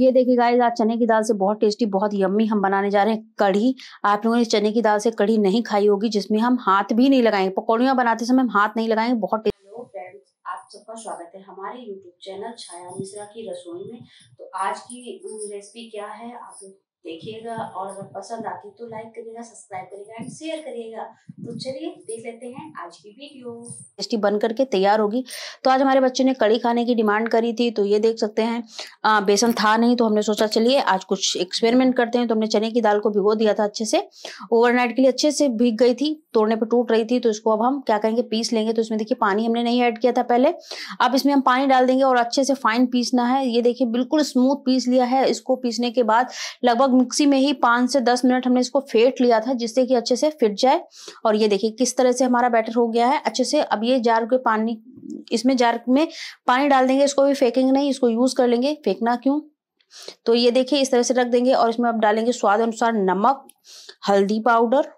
ये देखिए गाइस आज चने की दाल से बहुत टेस्टी बहुत यम्मी हम बनाने जा रहे हैं कढ़ी आप लोगों ने चने की दाल से कढ़ी नहीं खाई होगी जिसमें हम हाथ भी नहीं लगाएंगे पकौड़िया बनाते समय हम हाथ नहीं लगाएंगे बहुत आप सबका स्वागत है हमारे यूट्यूब चैनल छाया मिश्रा की रसोई में तो आज की रेसिपी क्या है आप देखिएगा और अगर पसंद आती तो लाइक करिएगा सब्सक्राइब करिएगा एंड शेयर करिएगा तो चलिए देख लेते हैं आज की वीडियो टेस्टी बन करके तैयार होगी तो आज हमारे बच्चे ने कड़ी खाने की डिमांड करी थी तो ये देख सकते हैं आ, बेसन था नहीं तो हमने सोचा चलिए आज कुछ एक्सपेरिमेंट करते हैं तो हमने चने की दाल को भिगो दिया था अच्छे से ओवरनाइट के लिए अच्छे से भीग गई थी तोड़ने पर टूट रही थी तो इसको अब हम क्या करेंगे पीस लेंगे तो इसमें देखिए पानी हमने नहीं ऐड किया था पहले अब इसमें हम पानी डाल देंगे और अच्छे से फाइन पीसना है ये देखिए बिल्कुल स्मूथ पीस लिया है इसको पीसने के बाद लगभग लोग मिक्सी में ही पाँच से दस मिनट हमने इसको फेंट लिया था जिससे कि अच्छे से फिट जाए और ये देखिए किस तरह से हमारा बैटर हो गया है अच्छे से अब ये जार के पानी इसमें जार में पानी डाल देंगे इसको भी फेंकेंगे नहीं इसको यूज़ कर लेंगे फेंकना क्यों तो ये देखिए इस तरह से रख देंगे और इसमें अब डालेंगे स्वाद अनुसार नमक हल्दी powder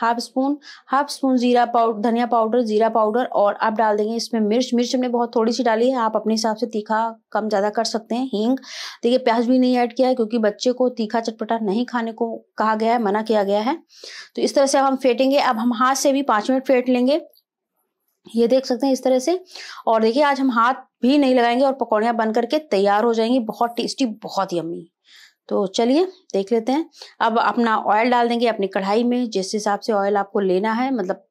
half spoon half spoon जीरा पाउडर धनिया पाउडर जीरा पाउडर और आप डाल देंगे इसमें मिर्च मिर्च हमने बहुत थोड़ी सी डाली है आप अपने हिसाब से तीखा कम ज़्यादा कर सकते हैं हींग देखिए प्याज भी नहीं ऐड किया है क्योंकि बच्चे को तीखा चटपटा नहीं खाने को कहा गया है मना किया गया है तो इस तरह से अब हम फेंटेंगे अब हम हाथ से भी पांच मिनट फेंट लेंगे ये देख सकते हैं इस तरह से और देखिए आज हम हाथ भी नहीं लगाएंगे और पकौड़ियां बन करके तैयार हो जाएंगी बहुत टेस्टी बहुत यम्मी तो चलिए देख लेते हैं अब अपना ऑयल डाल देंगे अपनी कढ़ाई में जिस हिसाब से ऑयल आपको लेना है मतलब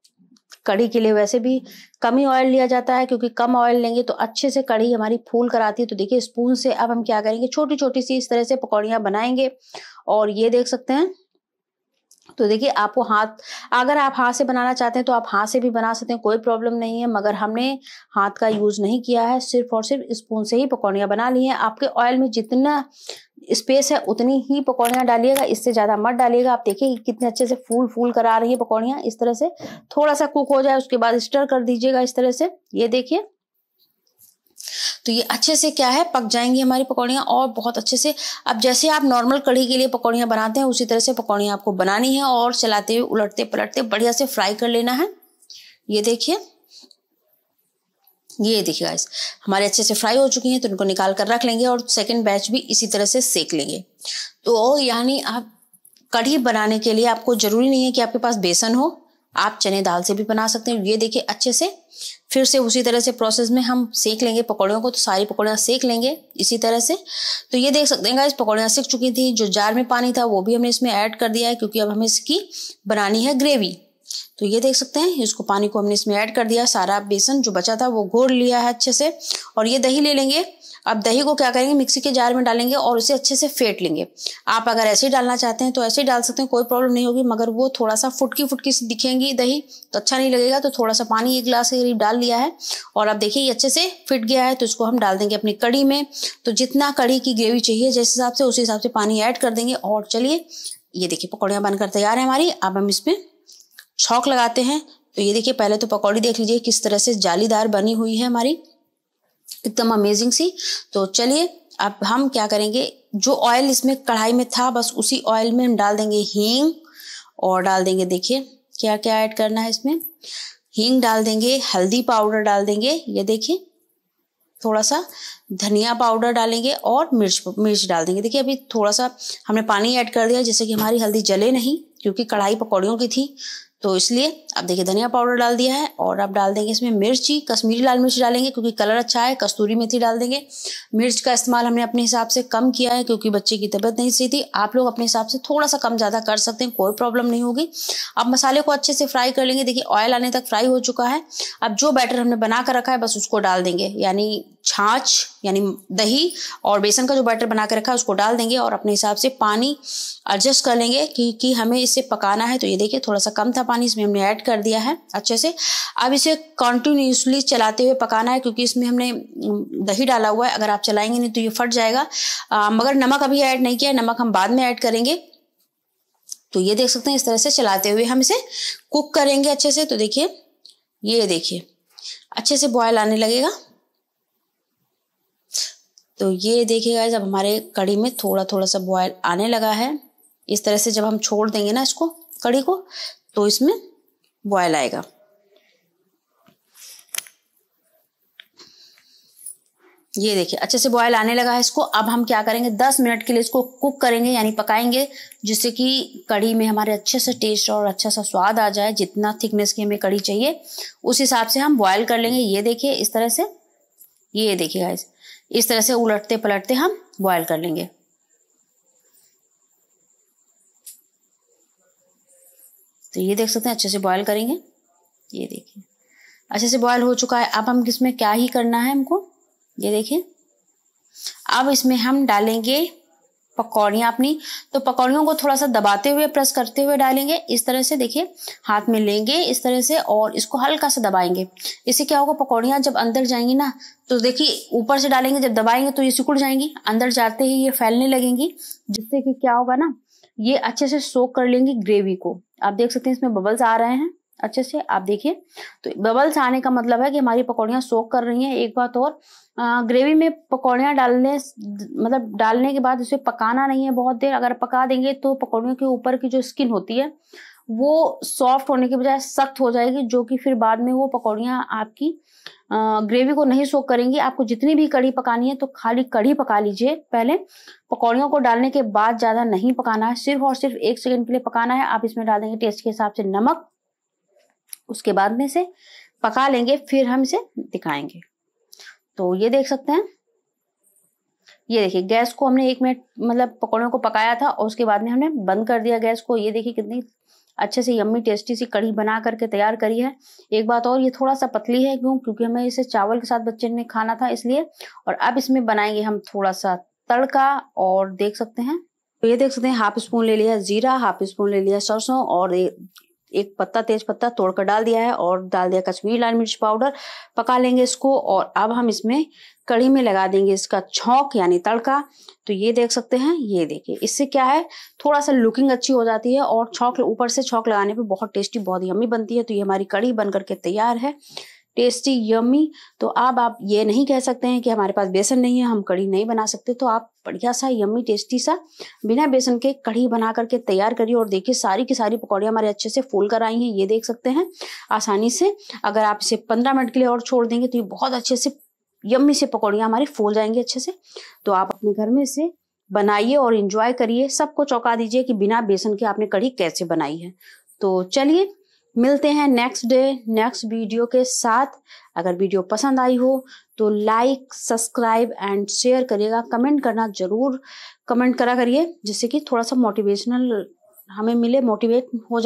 कढ़ी के लिए वैसे भी कम ही ऑयल लिया जाता है क्योंकि कम ऑयल लेंगे तो अच्छे से कढ़ी हमारी फूल कर आती है तो देखिए स्पून से अब हम क्या करेंगे छोटी छोटी सी इस तरह से पकौड़ियाँ बनाएंगे और ये देख सकते हैं तो देखिए आपको हाथ अगर आप हाथ से बनाना चाहते हैं तो आप हाथ से भी बना सकते हैं कोई प्रॉब्लम नहीं है मगर हमने हाथ का यूज़ नहीं किया है सिर्फ और सिर्फ स्पून से ही पकौड़ियाँ बना ली हैं आपके ऑयल में जितना स्पेस है उतनी ही पकौड़ियाँ डालिएगा इससे ज़्यादा मत डालिएगा आप देखिए कितने अच्छे से फूल फूल कर आ रही है पकौड़ियाँ इस तरह से थोड़ा सा कुक हो जाए उसके बाद स्टर कर दीजिएगा इस तरह से ये देखिए तो ये अच्छे से क्या है पक जाएंगी हमारी पकौड़ियाँ और बहुत अच्छे से अब जैसे आप नॉर्मल कढ़ी के लिए पकौड़ियाँ बनाते हैं उसी तरह से पकौड़ियाँ आपको बनानी है और चलाते हुए उलटते पलटते बढ़िया से फ्राई कर लेना है ये देखिए ये देखिए गाइस हमारे अच्छे से फ्राई हो चुके हैं तो इनको निकाल कर रख लेंगे और सेकेंड बैच भी इसी तरह से सेक लेंगे तो यानी आप कढ़ी बनाने के लिए आपको ज़रूरी नहीं है कि आपके पास बेसन हो आप चने दाल से भी बना सकते हैं ये देखिए अच्छे से फिर से उसी तरह से प्रोसेस में हम सेक लेंगे पकौड़ियों को तो सारी पकौड़ियाँ सेक लेंगे इसी तरह से तो ये देख सकते हैं गाइस पकौड़ियाँ सेक चुकी थी जो जार में पानी था वो भी हमने इसमें ऐड कर दिया है क्योंकि अब हमें इसकी बनानी है ग्रेवी तो ये देख सकते हैं इसको पानी को हमने इसमें ऐड कर दिया सारा बेसन जो बचा था वो घोर लिया है अच्छे से और ये दही ले लेंगे अब दही को क्या करेंगे मिक्सी के जार में डालेंगे और उसे अच्छे से फेंट लेंगे आप अगर ऐसे ही डालना चाहते हैं तो ऐसे ही डाल सकते हैं कोई प्रॉब्लम नहीं होगी मगर वो थोड़ा सा फुटकी फुटकी सी दिखेंगी दही तो अच्छा नहीं लगेगा तो थोड़ा सा पानी एक गिलास के करीब डाल लिया है और अब देखिए ये अच्छे से फिट गया है तो इसको हम डाल देंगे अपनी कड़ी में तो जितना कड़ी की ग्रेवी चाहिए जिस हिसाब से उसी हिसाब से पानी ऐड कर देंगे और चलिए ये देखिए पकौड़ियाँ बनकर तैयार है हमारी अब हम इसमें छौक लगाते हैं तो ये देखिए पहले तो पकौड़ी देख लीजिए किस तरह से जालीदार बनी हुई है हमारी एकदम अमेजिंग सी तो चलिए अब हम क्या करेंगे जो ऑयल इसमें कढ़ाई में था बस उसी ऑयल में हम डाल देंगे हींग और डाल देंगे देखिए क्या क्या ऐड करना है इसमें हींग डाल देंगे हल्दी पाउडर डाल देंगे ये देखिए थोड़ा सा धनिया पाउडर डालेंगे और मिर्च मिर्च डाल देंगे देखिए अभी थोड़ा सा हमने पानी ऐड कर दिया जैसे कि हमारी हल्दी जले नहीं क्योंकि कढ़ाई पकौड़ियों की थी तो इसलिए अब देखिए धनिया पाउडर डाल दिया है और अब डाल देंगे इसमें मिर्ची कश्मीरी लाल मिर्च डालेंगे क्योंकि कलर अच्छा है कस्तूरी मेथी डाल देंगे मिर्च का इस्तेमाल हमने अपने हिसाब से कम किया है क्योंकि बच्चे की तबीयत नहीं सही थी आप लोग अपने हिसाब से थोड़ा सा कम ज़्यादा कर सकते हैं कोई प्रॉब्लम नहीं होगी अब मसाले को अच्छे से फ्राई कर लेंगे देखिए ऑयल आने तक फ्राई हो चुका है अब जो बैटर हमने बना कर रखा है बस उसको डाल देंगे यानी छाछ यानी दही और बेसन का जो बैटर बना के रखा है उसको डाल देंगे और अपने हिसाब से पानी एडजस्ट कर लेंगे क्योंकि हमें इसे पकाना है तो ये देखिए थोड़ा सा कम था पानी इसमें हमने ऐड कर दिया है अच्छे से अब इसे कॉन्टिन्यूसली चलाते हुए पकाना है क्योंकि इसमें हमने दही डाला हुआ है अगर आप चलाएंगे नहीं तो ये फट जाएगा आ, मगर नमक अभी ऐड नहीं किया नमक हम बाद में ऐड करेंगे तो ये देख सकते हैं इस तरह से चलाते हुए हम इसे कुक करेंगे अच्छे से तो देखिए ये देखिए अच्छे से बॉयल आने लगेगा तो ये देखिएगा जब हमारे कड़ी में थोड़ा थोड़ा सा बॉयल आने लगा है इस तरह से जब हम छोड़ देंगे ना इसको कड़ी को तो इसमें बॉयल आएगा ये देखिए अच्छे से बॉयल आने लगा है इसको अब हम क्या करेंगे दस मिनट के लिए इसको कुक करेंगे यानी पकाएंगे जिससे कि कड़ी में हमारे अच्छे से टेस्ट और अच्छा सा स्वाद आ जाए जितना थिकनेस की हमें कड़ी चाहिए उस हिसाब से हम बॉयल कर लेंगे ये देखिए इस तरह से ये देखिए गाइस इस तरह से उलटते पलटते हम बॉयल कर लेंगे तो ये देख सकते हैं अच्छे से बॉयल करेंगे ये देखिए अच्छे से बॉयल हो चुका है अब हम इसमें क्या ही करना है हमको ये देखिए अब इसमें हम डालेंगे पकौड़ियाँ अपनी तो पकौड़ियों को थोड़ा सा दबाते हुए प्रेस करते हुए डालेंगे इस तरह से देखिए हाथ में लेंगे इस तरह से और इसको हल्का सा दबाएंगे इससे क्या होगा पकौड़ियाँ जब अंदर जाएंगी ना तो देखिए ऊपर से डालेंगे जब दबाएंगे तो ये सिकुड़ जाएंगी अंदर जाते ही ये फैलने लगेंगी जिससे कि क्या होगा ना ये अच्छे से सोख कर लेंगी ग्रेवी को आप देख सकते हैं इसमें बबल्स आ रहे हैं अच्छे से आप देखिए तो बबल्स आने का मतलब है कि हमारी पकौड़ियाँ सोख कर रही हैं एक बात और आ, ग्रेवी में पकौड़ियाँ डालने मतलब डालने के बाद उसे पकाना नहीं है बहुत देर अगर पका देंगे तो पकौड़ियों के ऊपर की जो स्किन होती है वो सॉफ्ट होने के बजाय सख्त हो जाएगी जो कि फिर बाद में वो पकौड़ियाँ आपकी आ, ग्रेवी को नहीं सोख करेंगी आपको जितनी भी कढ़ी पकानी है तो खाली कढ़ी पका लीजिए पहले पकौड़ियों को डालने के बाद ज़्यादा नहीं पकाना है सिर्फ और सिर्फ एक सेकेंड के लिए पकाना है आप इसमें डाल देंगे टेस्ट के हिसाब से नमक उसके बाद में इसे पका लेंगे फिर हम इसे दिखाएंगे तो ये देख सकते हैं ये देखिए गैस को हमने एक मिनट मतलब पकौड़ों को पकाया था और उसके बाद में हमने बंद कर दिया गैस को ये देखिए कितनी अच्छे से यम्मी टेस्टी सी कढ़ी बना करके तैयार करी है एक बात और ये थोड़ा सा पतली है क्यों क्योंकि हमें इसे चावल के साथ बच्चे ने खाना था इसलिए और अब इसमें बनाएंगे हम थोड़ा सा तड़का और देख सकते हैं तो ये देख सकते हैं हाफ स्पून ले लिया जीरा हाफ स्पून ले लिया सरसों और एक पत्ता तेज पत्ता तोड़कर डाल दिया है और डाल दिया कश्मीरी लाल मिर्च पाउडर पका लेंगे इसको और अब हम इसमें कड़ी में लगा देंगे इसका छौक यानी तड़का तो ये देख सकते हैं ये देखिए इससे क्या है थोड़ा सा लुकिंग अच्छी हो जाती है और छौक ऊपर से छौक लगाने पे बहुत टेस्टी बहुत ही हमी बनती है तो ये हमारी कड़ी बन करके तैयार है टेस्टी यमी तो अब आप ये नहीं कह सकते हैं कि हमारे पास बेसन नहीं है हम कढ़ी नहीं बना सकते तो आप बढ़िया सा यम्मी टेस्टी सा बिना बेसन के कढ़ी बना करके तैयार करिए और देखिए सारी की सारी पकौड़ियाँ हमारे अच्छे से फूल कर आई हैं ये देख सकते हैं आसानी से अगर आप इसे पंद्रह मिनट के लिए और छोड़ देंगे तो ये बहुत अच्छे से यम्मी से पकौड़ियाँ हमारी फूल जाएंगी अच्छे से तो आप अपने घर में इसे बनाइए और इंजॉय करिए सबको चौंका दीजिए कि बिना बेसन के आपने कढ़ी कैसे बनाई है तो चलिए मिलते हैं नेक्स्ट डे नेक्स्ट वीडियो के साथ अगर वीडियो पसंद आई हो तो लाइक सब्सक्राइब एंड शेयर करिएगा कमेंट करना जरूर कमेंट करा करिए जिससे कि थोड़ा सा मोटिवेशनल हमें मिले मोटिवेट हो